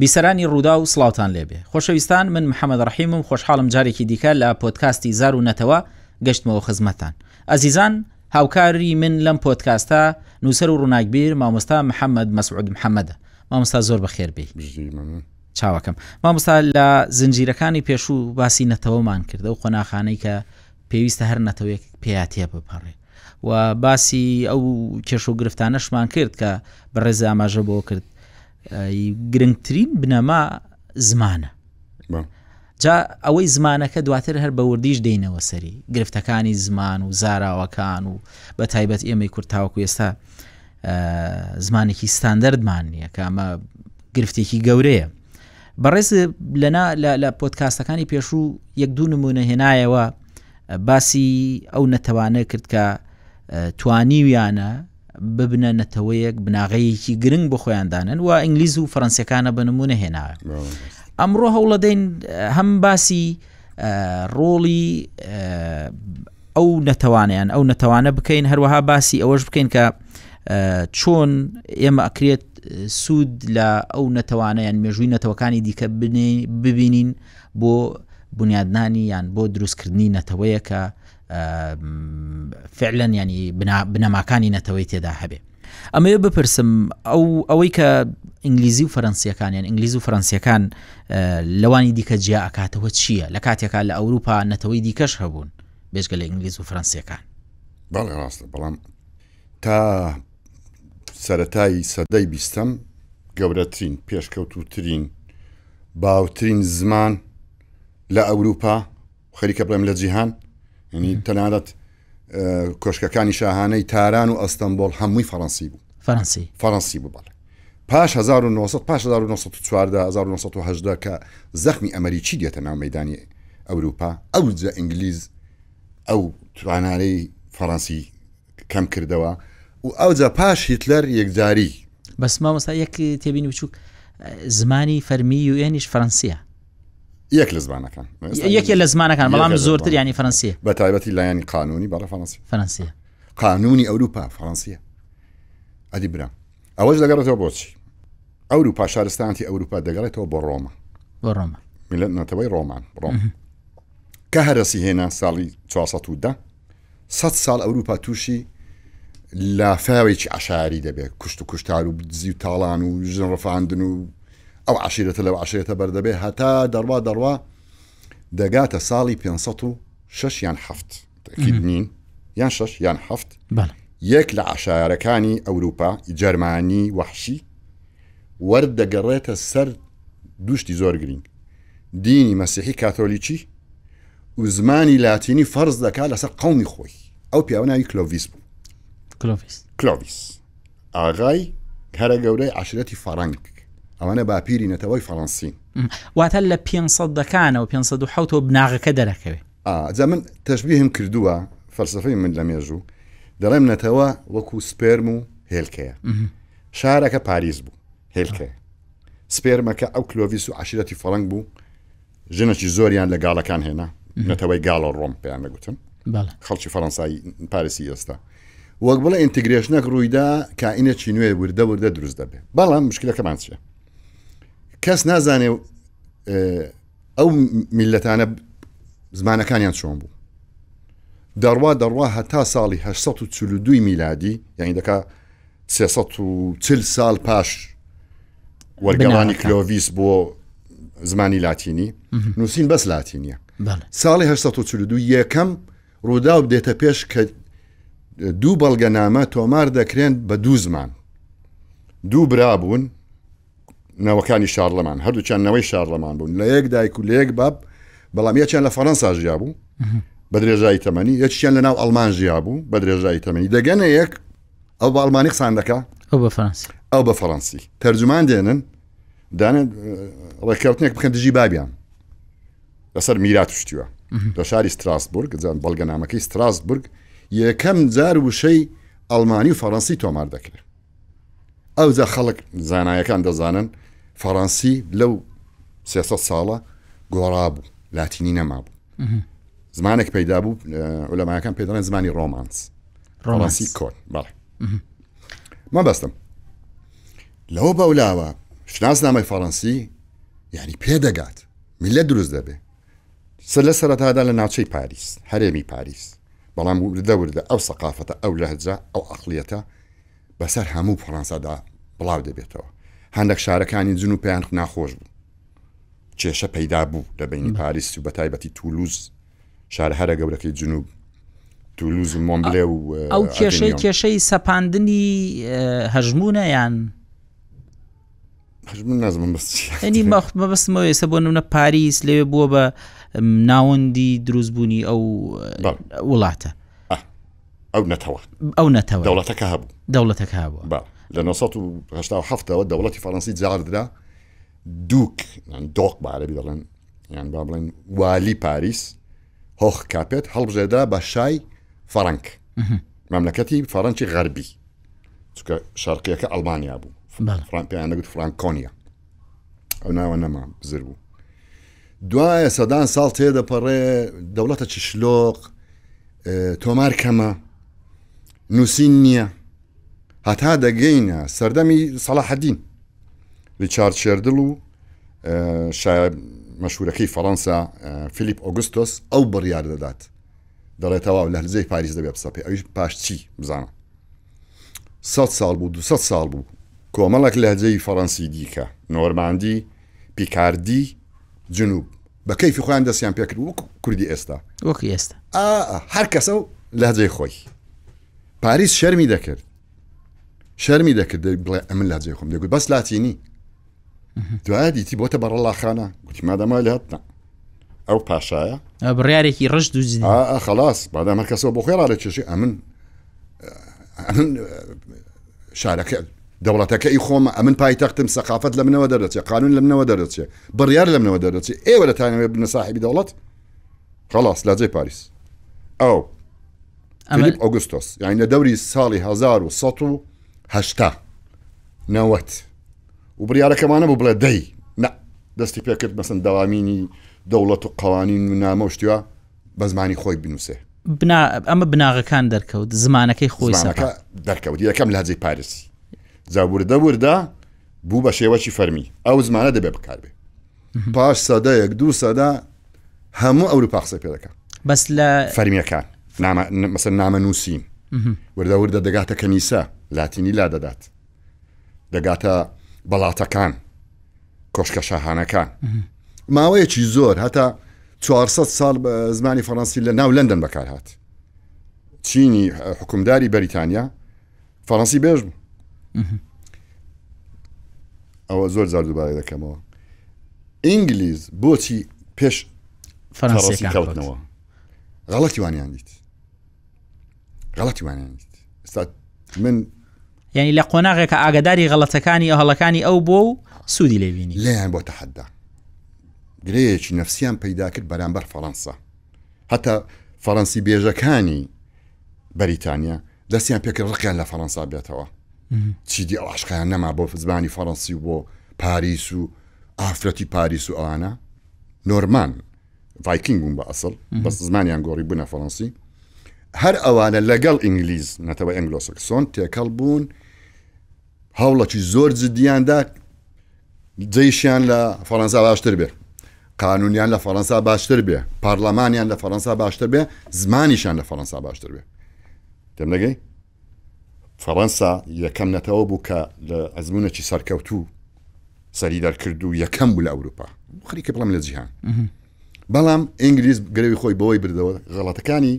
بیسەرانی ڕوودا و سلااوان لێبێ خۆشەویستان من محەممەد ڕحیم و خۆشحاڵم جارێکی دیکە لە پۆتکاستی زار و نەتەوە گەشتمەوە خزمەتان ئەزیزان هاوکاری من لەم پۆتکاستە نووسەر و ڕووناکبیر مامۆستا محەممەد مەسعود محەممەدە مامۆستا زۆر بەخێر بێ چاوەکەم مامۆستا لە زنجیرەکانی پێش و باسی نەتەوەمان کردە و خۆناخانەی کە پێویستە هەر نەتەوەیەک پێاتە بپەڕێ و باسی ئەو کێش و گرفتانەشمان کرد کە بەڕێز ئاماژە بۆ کرد گرنگترین بنەما زمانە جا ئەوەی زمانەکە دواتر هەر بە وردیش دەینەوە سەری گرفتەکانی زمان و زاراوەکان و بە تایبەت ئێمەی کورتاوەکو ئێستا زمانێکی ستاندەردمان نییە کامە گرفتێکی گەورەیە بەڕێز لەنا لە پۆتکاستەکانی پێشوو یەک دوو نمونە هێنایەوە باسی ئەو نەتەوانە کرد کە توانیویانە ببنە نەتەوەیەک بناغەیەکی گرنگ بۆ خۆیاندانن و ئینگلیز و فەرەنسیەکانە بنممونە هێناوە ئەمڕۆ هەوڵەدەین هەم باسی ڕۆڵی ئەو نەتەوانیان ئەو نەتەوانە بکەین هەروەها باسی ئەوەش بکەین کە چۆن ئێمە ئەکرێت سوود لە ئەو نەتەوانیان مێژووی نەتەوەکانی دیکە ببینین بۆ بنیادنانی یان بۆ دروستکردنی نەتەوەیەکە فعلەن ینی بنەماکانی نەتەوەی تێدا هەبێ ئەمەیە بپرسم ئەو ئەوەی کە ئینگلیزی و فەرەنسیەکانیان ئینگلیز و فەرەنسیەکان لەوانی دیکە جیا ئەکاتەوە چییە لە کاتێکا لە ئەوروپا نەتەوەی دیکەش هەبوون بێژگە لە ئینگلیز و فەرەنسیەکان بەڵێ ڕاستە بەڵام تا سەتایی سەدەی بیستم گەورەترین پێشکەوتوترین باوترین زمان لە ئەوروپا خەریکە بڵێم لە جیهان ینی تەنانەت کۆشکەکانی شاهانەی تاران و ئەستەمبول هەمووی فەڕەنسی بوو فەرەنسی فەڕەنسی ببڵ پاش 1940 پاش 1940 کە زەخمی ئەمریکی دێتە ناو مەدانی ئەوروپا ئەو جە ئینگلیز ئەو توانانەی فەڕەنسی کەم کردەوە و ئەو جە پاش هیتلەر یەکجاری بەسما وەستا یەک تێبین بچووک زمانی فەرمی یوێنیش فەرەنسیە یەک لە كان یەکێ لە كان بەڵام زۆرتر ینی فەنسیە بە تایبەتی لایەنی قانونی بەڕە فەنسی فەنسیە قانونی ئەوروپا فەنسیە ئەدی برا ئەوەش دەگەڕێتەوە بۆچی ئەوروپا اوروبا ئەوروپا دەگەڕێتەوە بۆ ڕۆما بۆ ڕۆما میلەتەوەی ڕۆمان ڕۆم کە هەرسی هێنا ساڵی 1940 100 ساڵ ئەوروپا تووشی لافاوێکی عشاری دەبێت کوشت و کوشتار و بزی و تاڵان و و او عشيره لو عشيره برد بردبي هتا دروا دروا دقات صالي بينصتو شش يعني حفت تأكيد نين يعني شش يعني حفت بلى يك لعشائر كاني اوروبا جرماني وحشي ورد قريت السر دوش دي زور جرين. ديني مسيحي كاثوليكي وزماني لاتيني فرز دكا لسر قومي خوي او بيانا يكلوفيس كلوفيس بو. كلوفيس كلوفيس اغاي كارا قوري عشيرتي فرانك او باپیری نەتەوەی فەڕەنسی واتە لە 500 دەکانەوە 500 بناغەکە دەرەکەوێت ئاجا من تەشببیهم کردووە فەرسەفەی من لە مێژوو دەڵێم نەتەوە وەکو سپێرم و هێلکەیە شارەکە پاریز بوو هێلکە آه. سپێرمەکە ئەو کلۆڤیس و عشرەتی فەڕنگ بوو ژنەی زۆریان لە گاڵەکان هێنا نەتەوەی گاڵە ڕۆم پێیان نەگوتم خەڵکی فەڕەنسایی پارێسی ئێستا وەک بڵە ئینتیگرێشنەک ڕوویدا کائینە چی نوێ وردە وردە دروست دەبێت بەڵام مشکلەکەمان چێ کەس نازانێ ئەو میلەتانە زمانەکانیان چۆن بوو دەڕوا دەڕوا هەتا ساڵی 1940 میلادی یعنی دەکا 340 سال پاش وەرگەوانی کلۆڤیس بۆ زمانی لاتینی نووسین بەس لاتینیە ساڵی 1940 یەکەم ڕوودا و دێتە پێش کە دوو بەڵگەنامە تۆمار دەکرێن بە دوو زمان دوو برابوون نەوەکانی شارلەمان هەردووچیان نەوەی شارلەمان بوون لە یەک دایک و لە یەک باب بەڵام یەکیان لە فەەنسا ژیا بوو بە درێژایی تەمەنی یەکیان لە ناو ئەلمان ژیا بوو بە درێژایی تەمەنی دەگەنە یەک ئەو بە ئەلمانی قسان دەکا ئەو بە فەرەنسی ئەو بە فەڕەنسی تەرجمان دێنن دانێت ڕێککەوتنێک بکەن دژی بابیان لەسەر میرات شتیوە لە شاری ستراسبورگ زان بەڵگەنامەکەی ستراسبورگ یەکەم جار وشەی ئەلمانی و فەڕەنسی تۆمار دەکرێت ئەوجا خەڵک زانایەکان دەزانن فەڕەنسی لەو سێ ساڵە گۆڕا بوو لاتینی نەما بوو زمانێک پەیدا بوو ئۆلەماەکان پێدەڵێن زمانی ڕۆمانس ڕۆمانسی کۆن بەڵێ مەبەستم لەوە بەولاوە شناسنامەی فەڕەنسی یعنی پێدەگات میلە دروست دەبێ سەر لە سەرەتادا لە ناوچەی پاریس هەرێمی پاریس بەڵام دەوردە ئەو سەقافەتە ئەو لەهجا ئەو ئەخلیەتە بەسەر هەموو فەڕەنسادا بڵاو دەبێتەوە هەندێک شارەکانی جن و پێیان ناخۆش بوو کێشە پەیدا بوو لە بینی پاریس و بە تایبەتی تولوز شارە هەرە گەورەکەی جنوب تولوز و مۆمبلێ و ئەو کێشەی کێشەی سەپاندنی هەژمونە یان نی بەبستمەوە ێستا بۆ نونە پاریس لەوێ بووە بە ناوەندی دروستبوونی ئەو وڵاتە أو نتوى أو نتوى دولة هابو دولة هابو با لأن صوتو غشتاو حفتة ودولتي فرنسية زعرد دا دوك يعني دوك بعربي دلن يعني بابلن والي باريس هوخ كابيت هلب جدا بشاي فرنك مملكتي فرنسي غربي تسكا شرقية كألمانيا بو فرنك يعني أنا قلت فرانكونيا أو ناوانا ما بزربو دوائي سادان سالتي تيدا پره دولتا چشلوق آه، تومار كما نووسین نییە هەتا دەگەینە سەردەمی سەلاحەدین ریچارد شێردل و مەشورەکەی فەەنسا فیلیپ ئۆگستۆس ئەو بڕیار دەدات دەڵێتەوە لە هەلزەی پاریس دەبێ بسەپی ئەوش پاشچی بزانە 100 سال بوو 200 سال بوو کۆمەڵک لە هەجەی فەڕەنسی دیکە نۆرماندی پیکاردی جنوب بە کەیفی خۆیان دەستیان پێکرد وەک کوردی ئێستا وەک ئێستا هەر کەسە لەجێ خۆی پاریس شەرمی دەکرد شەرمی دەکرد بڵێ ئەمن لا جێخم دەگوت بەس لاتینی دوای دیتی بۆتە بەڕە لاخانە گوتی مادەما لاتنا ئەو پاشایە بڕارێکی ڕش دوزی خلاص بادامە ما بۆ خێرا لە چێشی ئەمن ئەمن شارەکە دەوڵەتەکەی خۆمە ئەمن پایتەختم سەقافت لە منەوە دەرەچێ قانون لە منەوە دەرەچێ بڕیار لە منەوە دەرەچێ ئێوە لە تانەوێ بنە ساحبی دەوڵەت خلاص لاجێ پاریس ئەو ئەمەلیب ئۆگوستۆس یعنی لە دەوری ساڵی 1970 نەوت و بریارەکەمانە بوو بڵێ دەی نە دەستی پێکرد مەسن داوامینی دەوڵەت و قوانین و نامەشتیوە بە زمانی خۆی بنووسێ ئەمە بناغەکان دەرکەوت زمانەکەی خۆی دەرکەوت یەکەم لاجی پارسی زابوردە وردا بوو بە شێوەی فەرمی ئەو زمانە دەبێ بکاربێ پاش سەدەیەک دوو سەدا هەموو ئەوروپا قسە پێ دەکە بەس لە فەرمیەکان مەسەر نامە نووسین وردەوردە دەگاتە کەنیسا لاتینی لا دەدات دەگاتە بەڵاتەکان کۆشکە شاهانەکان ماوەیەکی زۆر هەتا 400 سال زمانی فەڕەنسی لە ناو لندن بەکار هاات چینی حکومداری بەریتانیا فەڕەنسی بێژم ئەوە زۆر زار دووبارە دەکەمەوە ئینگلیز بۆچی پێش فەڕەنسی کەوتنەوە غەڵەتی وانیان دیت غلطي معنى يعني استاذ من يعني لقوناغي كاغاداري غلطه كاني او هلا كاني او بو سودي ليفيني لا يعني بو تحدى قريش نفسيا بيداك كت برانبر فرنسا حتى فرنسي بيجا كاني بريطانيا دسيان بيك رقي على فرنسا بيتوا تشيدي او عشقا نما بو زباني فرنسي بو باريس و افرتي باريس وانا نورمان فايكينغ بأصل بس زماني عن بنا فرنسي هەر ئەوانە لەگەڵ ئینگلیز نەتەوە ئەنگلۆسکسۆن تێکەڵ بوون هەوڵەکی زۆر جدیاندا جیشیان لە فەەنسا باشتر بێ قانونیان لە فەەنسا باشتر بێ پارلەمانیان لە فەەنسا باشتر بێ زمانیشان لە فەەنسا باشتر بێ تێم نەگەی فەەنسا یەکەم نەتەوە بوو کە لە ئەزمونەی سەرکەوتوو سەری دەرکرد و یەکەم بوو لە ئەوروپا خریکە بڵم لە جیهان بەڵام ئینگلیس گرەوی خۆی بەوەی بردەوە غڵەتەکانی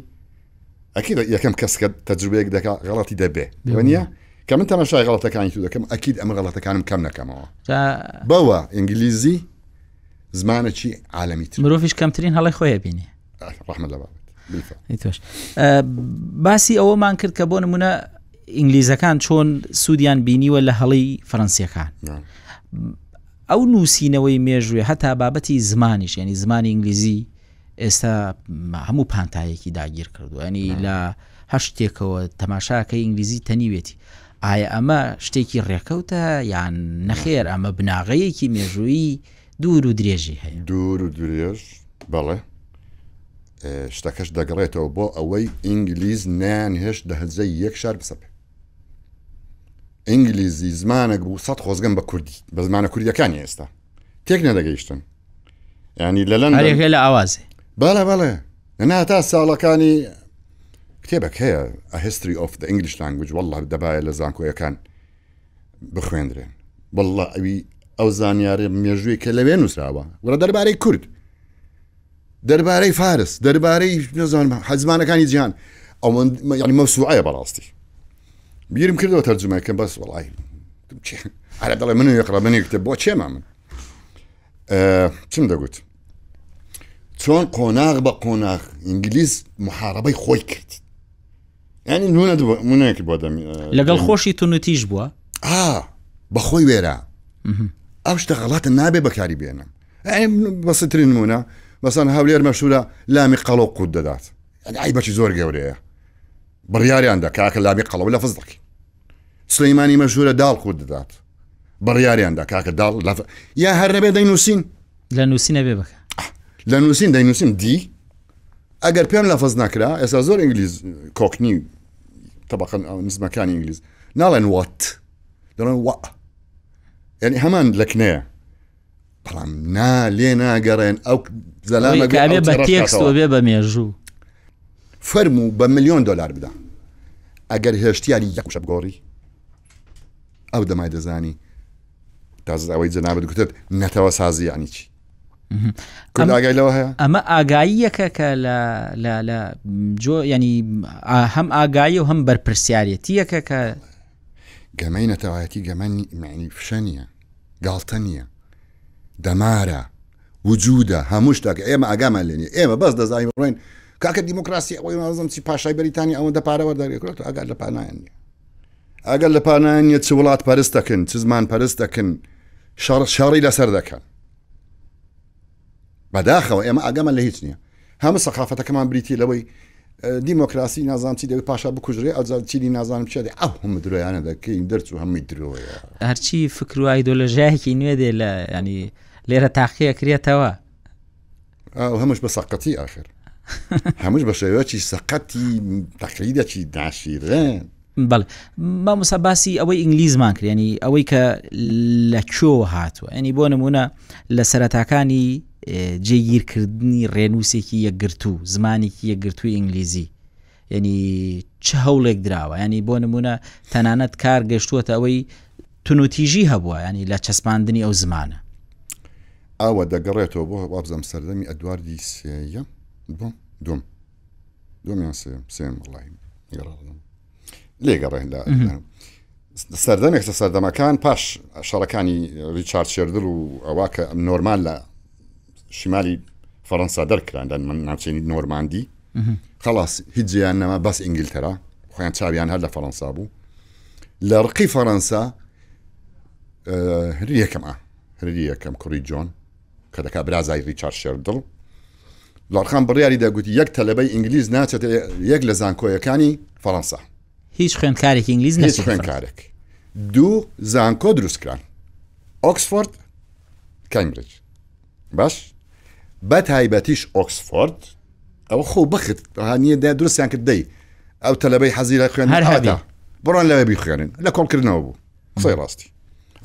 ئەکیدا یەکەم کەس کە تەجربەیەک دەکا غڵەتی دەبێ نیە کە من تەمەشای غڵەتەکانی تو دەکەم ئەکیید ئەمە غڵەتەکانم کەم نەکەمەوە بەوە ئینگلیزی زمانەی عالمی مرۆڤش کەمترین هەڵی خۆیە بینێ ڕحمە لە تۆش باسی ئەوەمان کرد کە بۆ نمونە ئینگلیزەکان چۆن سوودیان بینیوە لە هەڵی فەرەنسیەکان ئەو نووسینەوەی مێژوێ هەتا بابەتی زمانیش ینی زمانی ئینگلیزی ئێستا هەموو پانتایەکی داگیر کردو ینی لە هە شتێکەوە تەماشاکە ئینگلیزی تەنیوێتی ئایا ئەمە شتێکی ڕێکەوتە یان نەخێر ئەمە بناغەیەکی مێژووی دوور و درێژی هەیە دوور و درێژ بەڵێ شتەکەش دەگەڕێتەوە بۆ ئەوەی ئینگلیز نیان هێش دەهزە یەک شار بسەپێ ئینگلیزی زمانە بوو سەد خۆزگەم بە کوردی بە زمانە کوردیەکانی ئێستا تێک نەدەگەیشتن ینی لە لەن لە ئاوازێ بەڵێ بەڵێ نەنا تا ساڵەکانی کتێبک هەیە ئەهستری ئۆف دە ئینگلیش لانگوج وله دەبایە لە زانکۆیەکان بخوێندرێن بله ئەوی ئەو زانیاری مێژوی کە لەوێ نووسراوە وە دەربارەی کورد دەربارەی فارس دەربارەی حەزمانەکانی جیان ئەو ینی مەسوعە بەڕاستی بیرم کردەوە تەرجمەکە بەس وڵی هەرە دەڵێ من یقڕە منی کتێب بۆ چێمە من چم دەگوت چون قناغ با قناغ انگلیز محاربه خوی کرد یعنی نونه دو مونه که بوده اه، لگل خوشی تو نتیج بوا آه با خوی بیره اوش تغلات نابه بکاری بینم يعني بسطر نمونا مثلا هاولير مشهوره لامي قلو قد دات يعني عيبه زور قوري برياري عندك كاك لامي قلو ولا فزلك سليماني مشهوره دال قد دات برياري عندك كاك دال لف... يا هر نبي دينوسين لا نوسين ابي بكر لە نووسین دەینووسیم دی ئەگەر پێم لە فەز نکرا ئێستا زۆر ئینگلیز کۆکنی تەبقەن نزمەکانی ئینگلیز ناڵێن وات دەڵێن وە یعنی هەمان لەکنەیە بەڵام نا لێ ناگەڕێن ئەو زەلامە بە تێکستەوە بێ بە مێژوو فەرم و بە میلیۆن دلار بدا ئەگەر هێشتیانی یەکوشە بگۆڕی ئەو دەمای دەزانی تازەوەی جەنابەت گوتت نەتەوە سازی ینی چی ئاگای لەوە هەیە ئەمە ئاگاییەکە کە لە جۆ ینی هەم ئاگایی و هەم بەرپرسیارەتیەکە کە گەمەی نەتەوایەتی گەمەنی معنی فشە نیە گاڵتە نییە دەمارە وجودە هەموو شتەکە ئێمە ئاگامان لێنی ئێمە بەس دەزای بڕێن کاکە دیموکراسی ئەوەی مازم چی پاشای بەریتانی ئەوەندە پارەوە دەرێکرێت ئەگەر لە پانایان نیە ئەگەر لە پانایان نیە چ وڵات پەرست دەکەن چ زمان پەرست دەکەن شەڕی لەسەر دەکەن بەداخەوە ئێمە ئاگەمە لە هیچ نییە هەمە سەخافتەکەمان بریتی لەوەی اه، دیموکراسی نازان چی دەوی پاشا بکوژێ ئەزار چیلی نازانم چێ ئەو هەم درۆیانە دەکەین دەرچوو هەمووی درۆەیە هەرچی فکروای دۆلژایەکی نوێ دێ لە ینی لێرە تاقیە کرێتەوە هەمش بە سەقەتی آخر هەمش بە شێوەیەکی سەقەتی تەقلیدەکی داشیرێن بەڵ ما مسەباسی ئەوەی ئینگلیزمان کرێنی ئەوەی کە لە چۆ هاتووە ئەنی بۆ نمونە لە سەرەتاکانی جێگیرکردنی ڕێنووسێکی یەکگرتو زمانێکی یەکگرتووی ئینگلیزی ینی چه هەوڵێک درراوە ینی بۆ نمونە تەنانەت کار گەشتووەتە ئەوەی تونوتیژی هەبووە ینی لە چەسپاندنی ئەو زمانە ئاوە دەگەڕێتەوە بۆ وابزەم سەردەمی ئەدواردی سێە بۆ دوم دومیان سێ سێم وڵی لێگەڕێ سەردەمێک سەردەمەکان پاش شەڕەکانی ریچارد شێردل و ئەوە کە نۆرمال لە شمالی فەەنسا دەرکراندان من ناوچینی نۆرماندی خلاص هیچ جیان نەما بەس ئینگلتەرا خۆیان چاویان هەر لە فەەنسا بوو لە ڕقی فەەنسا هەری یەکەم هەری یەکەم کوڕی جۆن کە دەکا برازای ریچارد شێردڵ لارخان بڕیاری داگوتی یەک تەلبەی ئینگلیز ناچێت یەک لە زانکۆیەکانی فەەنسا هیچ خوێنکارێک ئینگلیز نیست خوێنکارێک دوو زانکۆ دروستکران ئۆکسفۆرد کەمبرج باش بە تایبەتیش ئۆکسفۆرد ئەو خۆ بخت هەنیە دا درستیان يعني کرد دەی ئەو تەلەبەی حەزیرە خوێن هەرهدا بڕان لەوێ بیخێنن لە کۆڵکردنەوە بوو قسەی ڕاستی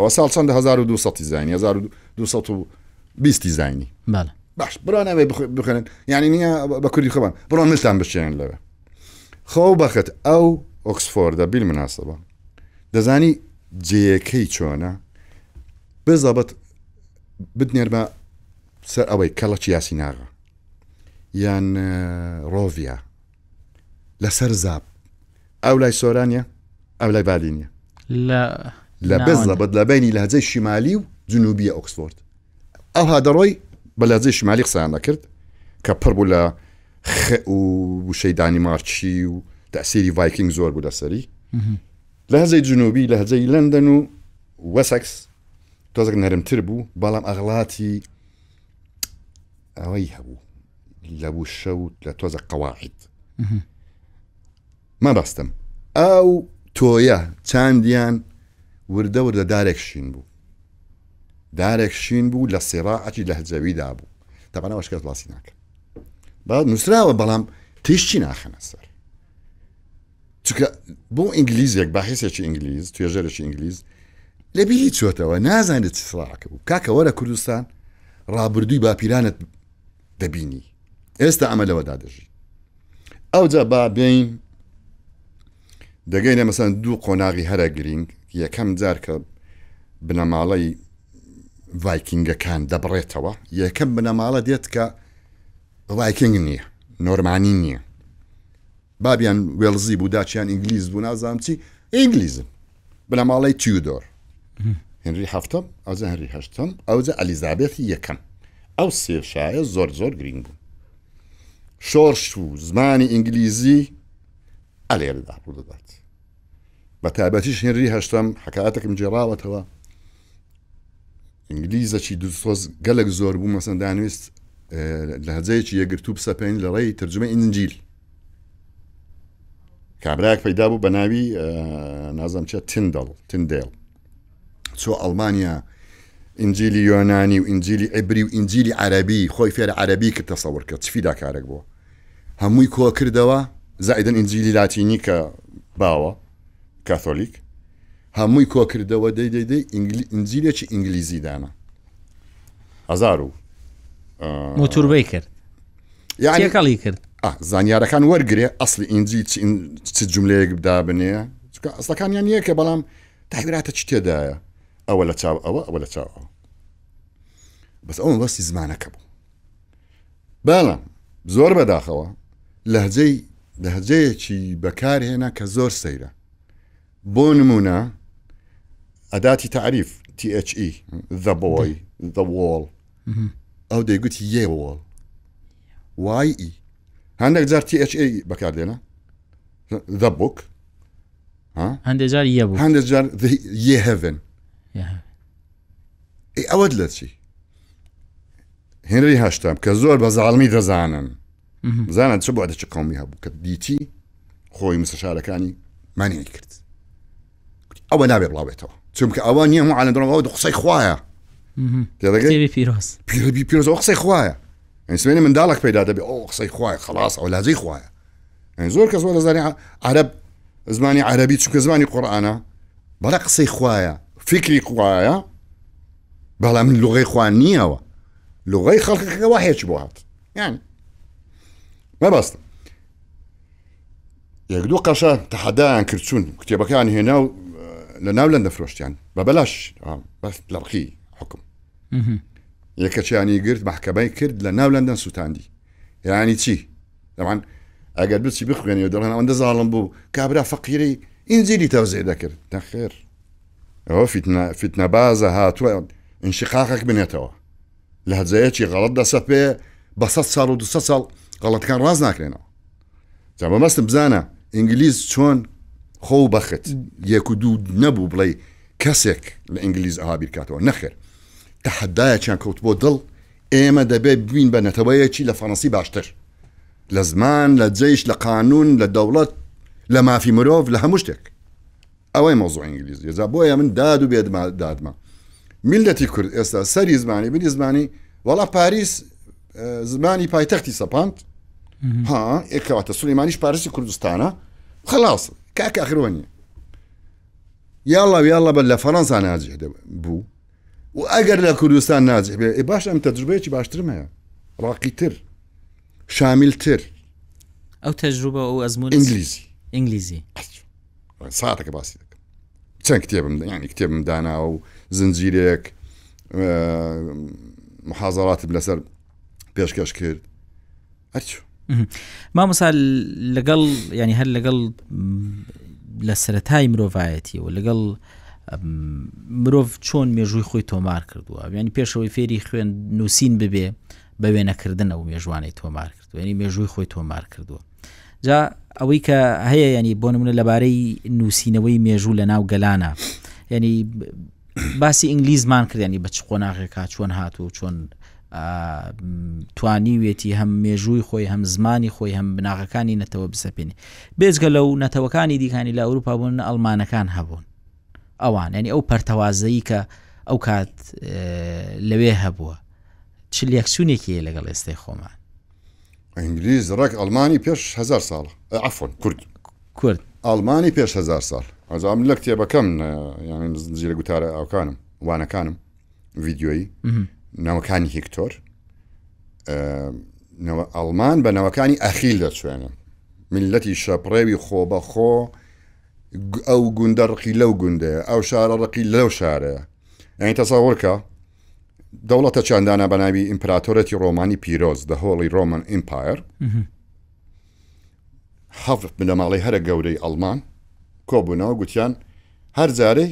ئەوە ساڵ چەند 1200 زانی 1220 زانی باش برانەوەی بخێنن یعنی يعني نییە بە کوردی خەبان بڕۆن مستان بشێن لەوێ خۆ بەخت ئەو ئۆکسفۆردە بیل مناسبە دەزانی جەکەی چۆنە بزەبەت بدنێر بە سەر ئەوەی کەڵە چیاسیناغا یان ڕۆڤیا لەسەر زاب ئەو لای سۆرانە ئەو لای بالینە لە بز لە بەد لەبینی لە هەجەی شیمالی و جنوبیە ئۆکسفۆرد ئەو هادەڕۆی بە لەجێ شمالی قسان دەکرد کە پڕ بوو لە خ و وشەی دانیمارچی و تاسیری ڤایکینگ زۆر بوو لەسەری لە هەزەی جنوبی لە هەجەی لندن و وەسەکس تۆزەك نەرمتر بوو بەڵام ئەغڵاتی ئەوەی هەبوو لەبوو شەوت لە تۆزە قەواعیت من ڕاستم ئەو تۆیە چاندیان وردە وردە دارێک شین بوو دارێک شین بوو لە سێڕاعەتی لە هەجەویدا بوو تاپانەوەش کرد باسی ناکە با نووسراوە بەڵام تیشتی ناخەنە سەر چکە بۆ ئینگلیزیەک باحیسێکی ئینگلیز توێژەرەی ئینگلیز لەبیری چۆتەوە نازانێت چراکە بوو کاکە وەرە کوردستان ڕابردووی باپیرانت دەبینی ئێستا ئەمە لەوەدا دەژی ئەوجا با بین دەگەینە مەسەن دوو قۆناغی هەرە گرنگ یەکەم جار کە بنەماڵی ڤایکینگەکان دەبڕێتەوە یەکەم بنەماڵە دێت کە ڤایکینگ نییە نۆرمانی نییە بابیان وێڵزی بووداچیان ئینگلیز بوو نازام چی ئینگلیزم بنەماڵی تیودۆر هێنری هەفتم ئەوزە هەری هەشتم ئەوزە ئەلیزابێتی یەکەم ئەو سێشایە زۆر زۆر گرنگ بوو شۆرش و زمانی ئینگلیزی ئەلێردا ڕوو دەدات بە تابەتیش هێنری هەشتم حکاتەکەم جێراوەتەوە ئینگلیزەکی دوۆز گەلک زۆر بوو مەسەندانویست لە هەجەیەکی یەگرتو سەپین لە ڕێی ترجمە ئینجیل کابراک پیدا بوو بە ناوی نازەم چە تندڵ تندێڵ چۆ ئەلمانیا ئینجیلی یۆنانی و ئینجیلی ئەبری و ئینجیلی عربی خۆی فێر عربی کرد تەسەور کە چفیدا کارێک بووە هەمووی کۆ کردەوە زائدن ئینجیلی لاتینی کە باوە کاتۆلیک هەمووی کۆ کردەوە دەی دەیدەی ئینجیلێکی ئینگلیزی دانا هزار و موتوربەی کرد یاکەڵی کرد زانیارەکان وەرگێ ئەسلی ئینجی چ جملەیەک دابنێ ئەسلەکانیان یەکە بەڵام تاویراتە چ تێدایە اولا تشاو ava, اولا تشاو ava. بس اون بس زمان نەکەبوو بەڵام زۆر بەداخەوە لەهجەی لەهجەیەکی بەکارهێنا کە زۆر سەیرە بۆ نمونە ئەداتی تعریف THE the boy the wall ئەو دەیگوتی یێ وڵ اي هەندێک جار THA بەکاردێنە the book زار جار بوك عندك جار يي هيفن ای ئەوەت لە چی هێنری هەشتا کە زۆر بە زاڵمی دەزانن زانن چ بۆ دەچ قومی هەبوو کە دیتی خۆی مسە شارەکانی مانی کرد ئەوە نابێ بڵاوێتەوە چونکە ئەوە نییە على درەوە دو قسەی خویە پیرۆز پیربی پیرۆز قسەی خویە ئەسمێنی منداڵک پیدا دەبێ ئەو قسەی خویە خلاص ئەو لازەی خویە زۆر کەس زۆر لە عرب زمانی عربی چونکە زمانی قرانا بەە قسەی خویە فكري خويا بلا من لغه خوانيه و لغه خلق واحد شبهات يعني ما بس يقدو قشا عن كرتون كتابك يعني هنا آه، لنا ولا نفرشت يعني ببلاش آه، بس لرقي حكم يكتش يعني قرت محكمة كرد لناو لندن سوتاندي يعني تي طبعا اقعد بس يعني يدرنا عند ظالم بو كابرا فقيري انزلي توزيع ذكر تخير هو فتنة فتنة بازا هاتوا انشقاقك بنيتوا له زيتي غلط دا سابي بسط صار ودسط صار غلط كان رازنا كلنا زعما بس بزانا انجليز شون خو بخت يكدو نبو بلاي كاسك الانجليز اها بيركاتو نخر تحدايا كان كوت بودل ايما دبي بين بنا تبايا تشي لفرنسي باشتر لزمان لجيش لقانون لدولة لما في مروف لها مشتك ئەوەی مۆزۆ ئینگلیز ێزا بۆیە من داد و بێدما دادمە میلەتی کورد ئێستا سەری زمانی بنی زمانی وڵا پاریس زمانی پایتەختی سەپاند ها ێکەواتە سلیمانیش پارسی کوردستانە خلاص کاک ئەخرۆنی یاڵە یاڵە بە لە فەەنسا ناجێ بوو و ئەگەر لە کوردستان ناجێ بێ باش ئەم تەجربەیەکی باشترمەیە ڕاقیتر شامیلتر ئەو تەجروبە ئەو ئەزمون ئینگلیزی ئینگلیزی ساعتەکە باسی دەکەم چەند کتێبم ینی کتێبم دانا و زنجیرێک محازڵاتی لەسەر پێشکەش کرد هەرچوو مامەسا لەگەڵ ینی هەر لەگەڵ لە سەتای مرۆڤایەتی و لەگەڵ مرۆڤ چۆن مێژووی خۆی تۆمار کردووە ینی پێشەوەی فێری خوێن نووسین ببێ بە وێنەکردن ئەو مێژوانەی تۆمار کردو ینی مێژووی خۆی تۆمار کردووە جا ئەوەی کە هەیە ینی بۆ نمونە لەبارەی نووسینەوەی مێژوو لە ناو گەلانە ینی باسی ئینگلیزمان کردیانی بە چ قۆناغێکا چۆن هاتوو چۆن توانیوێتی هەم مێژووی خۆی هەم زمانی خۆی هەم بناغەکانی نەتەوە بسەپێنی بێزگە لەو نەتەوەکانی دیکانی لە ئەوروپا بوون ئەلمانەکان هەبوون ئەوان ینی ئەو پەرتەوازایی کە ئەو کات لەوێ هەبووە چ لەکسونێکی لەگەڵ ئێستی خۆمان ئەنگلیز ڕێک ئەلمانی پێش هزار ساڵ ئەفۆن کورد کورد ئەلمانی پێش هزار ساڵ ئەزام لە کتێبەکەم زیرە گوتارە ئەوکانم وانەکانم ویددیۆیی ناوەکانی هیکتۆر ئەلمان بە نەوەکانی ئەخیل دەچێنن ملەتی شەپڕێوی خۆ بە خۆ ئەو گوندە ڕقی لەو گوندێ ئەو شارە ڕقی لەو شارەیە یعنی تەساوەکە دەوڵەتە چنددانە بەناوی ئیمپراتۆرەتی ڕۆمانی پیرۆز دە هۆڵی ڕۆمن ئیمپایر حەفت بنەماڵی هەرە گەورەی ئەلمان کۆبوونەوە گوتیان هەر جارەی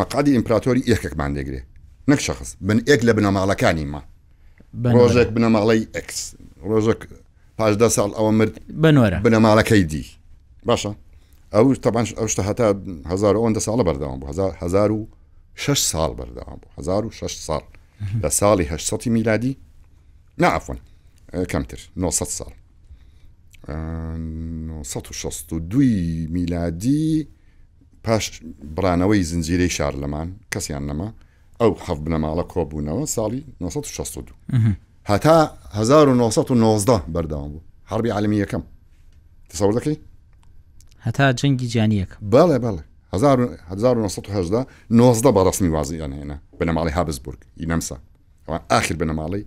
مەقادی ئیمپراتۆری یەکێکمان دەگرێت نەک شخص بن ئێک لە بنەماڵەکانی ما ڕۆژێک بنەماڵی ئەکس ڕۆژێک پاشدە ساڵ ئەوە مرد بنوەرە بنەماڵەکەی دی باشە ئەو تەبان ئەوشتە هەتا 1970 ساڵە بەردەوام بوو 1600 ساڵ بەردەوام بوو 1600 ساڵ لە ساڵی 1970 میلادی نافۆن کەمتر 900 ساڵ 1962 میلادی پاش برانەوەی زنجیرەی شارلەمان کەسیان نەما ئەو حەف بنەماڵە کۆبوونەوە ساڵی 1962 هەتا 1990 بەردەوام بوو هەربی عالمی یەکەم تەسەور دەکەی هەتا جەنگی جیانیەک بەڵێ بەڵێ 1970 نۆزدە بە ڕستمی وازیان هێنا بنەماڵی هابسبورگ ئینەمسا آخر بنەماڵی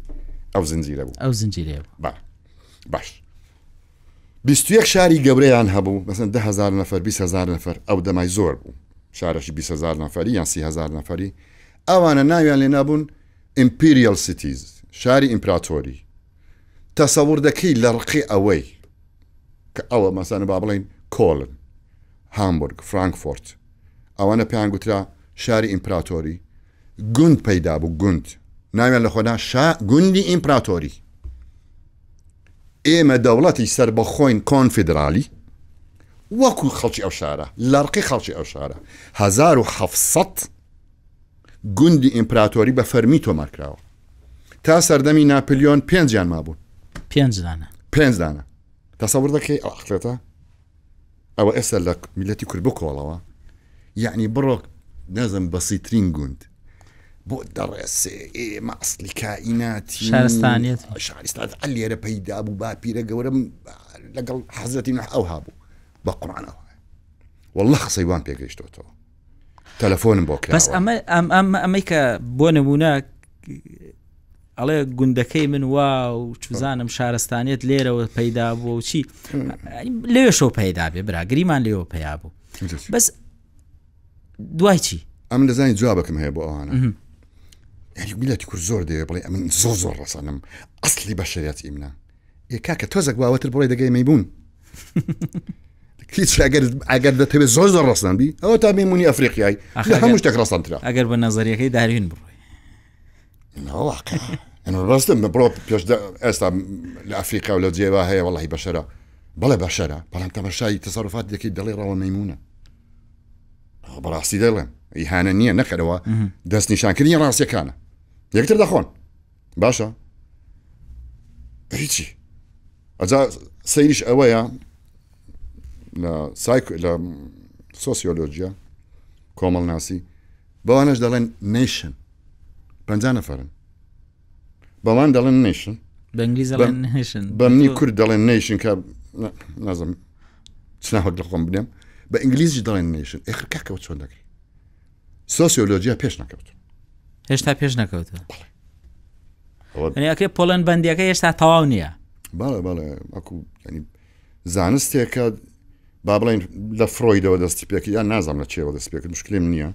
ئەو زنجیرە بوو ئەو زنجیرێ باش. 21 شاری گەورەیان هەبوو بەسن 10هزار نفر 20هزار نفر ئەو دەمای زۆر بوو شارەشی 20هزار نفری یان 30هزار نفری ئەوانە ناویان لێ نابوون ئیمپیریل سیتیز شاری ئیمپراتۆری تەسەور دەکەی لە ڕقی ئەوەی کە ئەوە مەسانە با بڵین کۆلن هامبورگ فرانکفۆرت ئەوانە پێیان گوترا شاری ئیمپراتۆری گوند پەیدا بوو گوند ناویان لە خۆدا گوندی ئیمپراتۆری ئێمە دەوڵەتی سەر بە خۆین کۆنفیدرالی وەکو خەڵکی ئەو شارە لەڕقی خەڵکی ئەو شارە 1970 گوندی ئیمپراتۆری بە فەرمی تۆمارکراوە تا سەردەمی ناپلیۆن پێنجیان مابوون پێنج دانە پێنج دانە تەسەور دەکەی ئەخرێتە او اسال لك ملتي كربك والله يعني بروك نازم بسيطين قلت بقدر اسي إيه ما اصلي كائنات شارستانية شارستانية علي انا بيدا ابو بابي لقى ورم لقى حزتي نح او هابو والله خصيبان بيقريش توتو تلفون بوكرا بس ام ام ام امريكا بونا مناك ئەڵێ گوندەکەی من وا و چزانم شارستانیت لێرەوە پەیدا بووە و چی لێشەوە پەیدا بێ برا گریمان لێەوە پیا بوو بەس دوای چی ئەم دەزانانی جوابەکەم هەیە بۆ ئەوانە میلەتی کورد زۆر دەوێ بڵێ ئەمن زۆ زۆر ڕسانم ئەسلی بە شریعت ئیمنا ێ کاکە تۆزەک باوەتر بڵێ دەگەی مەیبوون هیچ ئەگەر دەتەوێت زۆر زۆر ڕستنبی ئەوە تا میمونی ئەفریقیایی هەموو شتێک ڕستانترا ئەگەر بە نظریەکەی داروین بڕێ بيش دا استا لافريكا ولا لە هي والله لە بلا هەیە بلا انت بەڵێ بەشرە بەڵام تەمەشای تەسەرفات یەکی دەڵێ ڕەوە نەیمونە بەڕاستی دەڵێم داس نییە كني راسي كان ڕاستیەکانە دخون باشا باشە هیچی سيريش سەیریش لا لە لا سوسيولوجيا سۆسیۆلۆژیە ناسي بەوانەش دەڵێن نيشن پنج نەفەرن بەڵان دەڵێن نیشن بەمنی کورد دەڵێن نیشن کە نازم چناهۆ دەخۆم بنێم بە ئینگلیزی دەڵێن نیشن ئەخرکەکەوت چۆن دەکەی سۆسیۆلۆژیا پێش نەکەوت هێشتا پێش نەکەوتە ەکە پۆلەن بەندیەکە هێشتا تەواو نییە باە باە ئەکو ینی زانستێکە با بڵین لە فرۆیدەوە دەستی پێکرد یان نازانام لە چێوە دەست پێکرد مشکلم نییە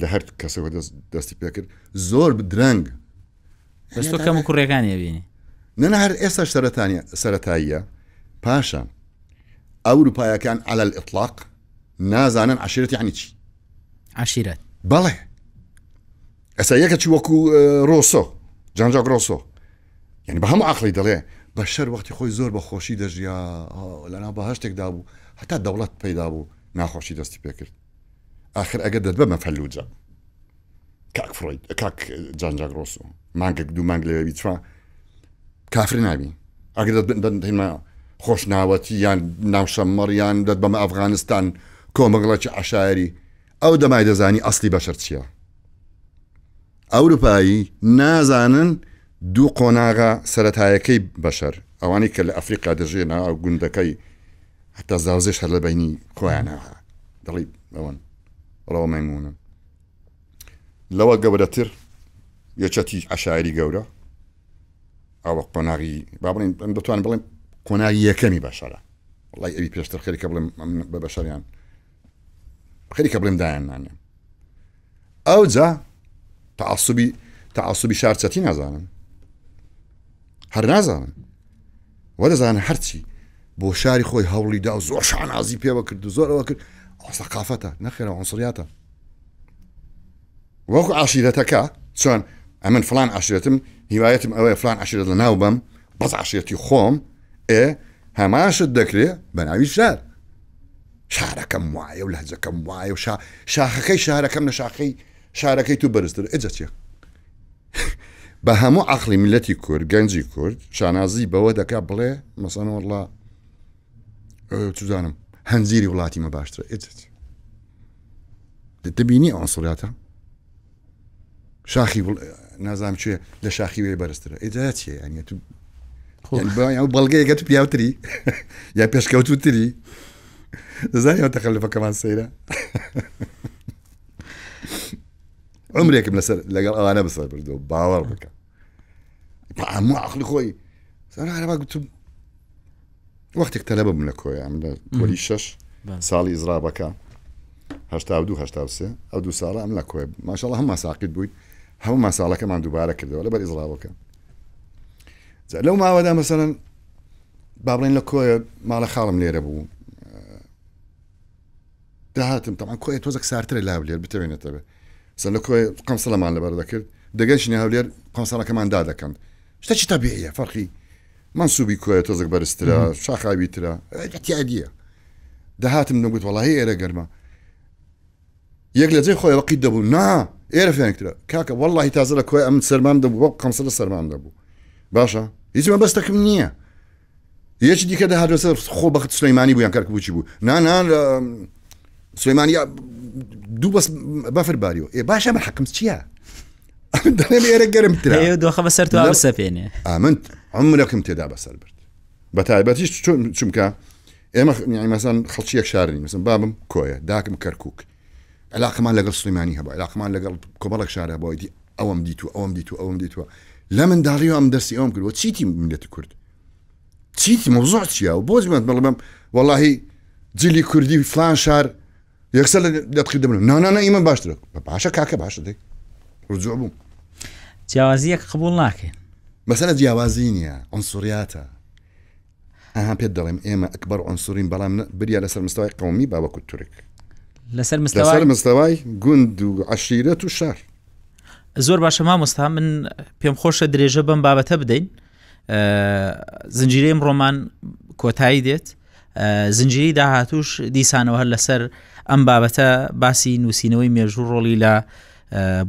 لە هەر کەسەوە دەستی پێکرد زۆر درەنگ بەس تۆ کەم کوڕیەکانی بینی نەنە هەر ئێستا سەرەتانە سەتاییە پاشە ئەوروپایەکان على الاطلاق نازانن عشرەتی عنی چی عشیرەت بەڵێ ئەسا یەکە چی وەکو اه، ڕۆسۆ جانجا ڕۆسۆ یعنی بە هەموو عقلی دەڵێ بە شەر وەختی خۆی زۆر بە خۆشی دەژیا لەنا بە هەشتێکدا بوو هەتا دەوڵەت پیدا بوو ناخۆشی دەستی پێکرد آخر ئەگە دەت بە مەفەلوجە کاک فرۆید کاک جانجا ڕۆسۆ مانگەک دوو مانگ لەوێبی چوە کافر نابی ئەگەر هێمە خۆشناوەتی یان ناوشەمەڕیان دەت بەمە ئەفغانستان کۆمەگڵەکی عشاعری ئەو دەمای دەزانی ئەسلی بەشەر چییە ئەوروپایی نازانن دوو قۆناغا سەتایەکەی بەشەر ئەوانی کە لە ئەفریقا دەژێنا ئەو گوندەکەی هەتا زاوزش هەر لە بینی خۆیانەها دەڵی ئەوەن ڕەوە مەمونن لەوە گەورەتر یەچەتی عشاعری گەورە ئەوە قۆناغی با بڵین دەتوان بڵێن کۆناغی یەکەمی بەشارە وڵی ئەوی پێشتر خەریکە بڵێم بە بەشەریان خەریکە بڵێم دایانانێ ئەو جا تعسوبی تعسوبی شارچەتی نازانن هەر نازانن وەدەزانە هەرچی بۆ شاری خۆی هەوڵی دا و زۆر شانازی پێوە کرد و زۆرەوە کرد ئاسەقافەتە نەخێرە ئۆنسریاتە وەکو عشیرەتەکە چۆن ئەمن فلان عشرێتم هیوایەتم ئەوەیە فلان عشرێت لە ناو بەم بەس عشرەتی خۆم ئێ هەماشت دەکرێ بە ناوی شار شارەکەم وایە و لەهجەکەم وایە و شاخەکەی شارەکەم لە شاخەی شارەکەی تو بەرزتر ئەجەچێ بە هەموو عقلی میلەتی کورد گەنجی کورد شانازی بەوە دەکا بڵێ مەسەنەوەڵا چزانم هەنجیری وڵاتی مە باشترە ئەجێت دەبینی ئەوسڵاتە شاخی نازام کوێ لە شاخی وێ بەرزترە ئێدا چێ ئەنیە تو بەڵگەیەگەت پیاوتری یا پێشکەوتوتری دەزانیەوە تەخەلفەکەمان سەیرە عمرێکم لەسەر لەگەڵ ئەوانە بەسەر بردو باوەڕ بکە هەموو عقلی خۆی سەرەرەبا گوتم وەختێک تەلە بم لە کۆیان لە کۆلی شش ساڵی ئزرابەکە هه دوه سێ ئەو دو ساڵە ئەم لە کۆێ ماشاءڵ هەما ساقیت بوویت هم ما سالا كمان دوباره كده ولا بل اضرار وكا لو ما ودا مثلا بابرين لكويا ما له خالم لي ربو آه، دهاتم طبعا كويت توزك سارتر لا بليل بتعين تبع طيب. مثلا لكويا قام صلاه معنا بار ذكر دقيش ني هولير قام صلاه كمان دادا كان شتا شي طبيعيه فرقي منسوبي كويا توزك بارسترا شاخا بيترا اعتياديه دهاتم نقول والله هي ارا قرمه يقلت زي خويا وقيت دبو نا ئێرە فێنکرا يعني کاکە وله تازە لە کۆی ئەم سەرمان دەبوو بۆ قەمسە لە سەرمان دەبوو باشە هیچمە بەستەکەم نییە یەکی دیکە داهات سەر خۆ بەخت سلەیمانی بوویان کارکە بچی بوو نانان سلەیمانی دوو بەس بەفر باریەوە ێ إيه، باشە بە حەکم چییە؟ دەێ ئێرە گەرمتر إيه، دۆخە بە سەر بەسە پێێنێ ئامنت ئەمرەکەم تێدا بەسەر برد بە تایبەتیش چونکە إيه، يعني ئێمە نیمەسان خەڵکی یەک شارنی مەسم بابم کۆیە داکم کەرکک علاقه مال لقل سليماني هبا علاقه مال لقل كبرك شارع بو دي اوم دي تو اوم دي تو اوم دي تو لا من داريو ام درسي اوم كلو تشيتي من دي كرد تشيتي موضوع تشيا وبوز ما تبلغ والله جيلي كردي فلان شار يكسل يدخل دمنا نا نا نا ايمان باشتر باشا كاكا باشا رجوع بوم جوازيك قبول ناكي مثلا جوازينيا عنصرياتا انا بيد دلم ايما اكبر عنصرين بلا بريا لسر مستوى قومي بابا كنت ترك لەسەر مستەر مستەوای گوند و عشیرەت و شار زۆر باشە ما مستا من پێم خۆشە درێژە بم بابەتە بدەین زنجیرەی ڕۆمان کۆتایی دێت زنجری داهاتوش دیسانەوە هەر لەسەر ئەم بابەتە باسی نووسینەوەی مێژوو ڕۆڵی لە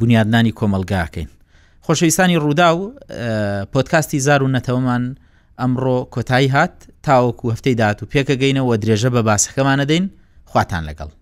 بنیادنانی کۆمەلگاکەین خۆشەویستانی ڕوودا و پۆتکاستی زار و نەتەوەمان ئەمڕۆ کۆتایی هات تاوەکو هەفتەی داات و پێکەگەینەوە درێژە بە باسەکەمانە دەین خواتان لەگەڵ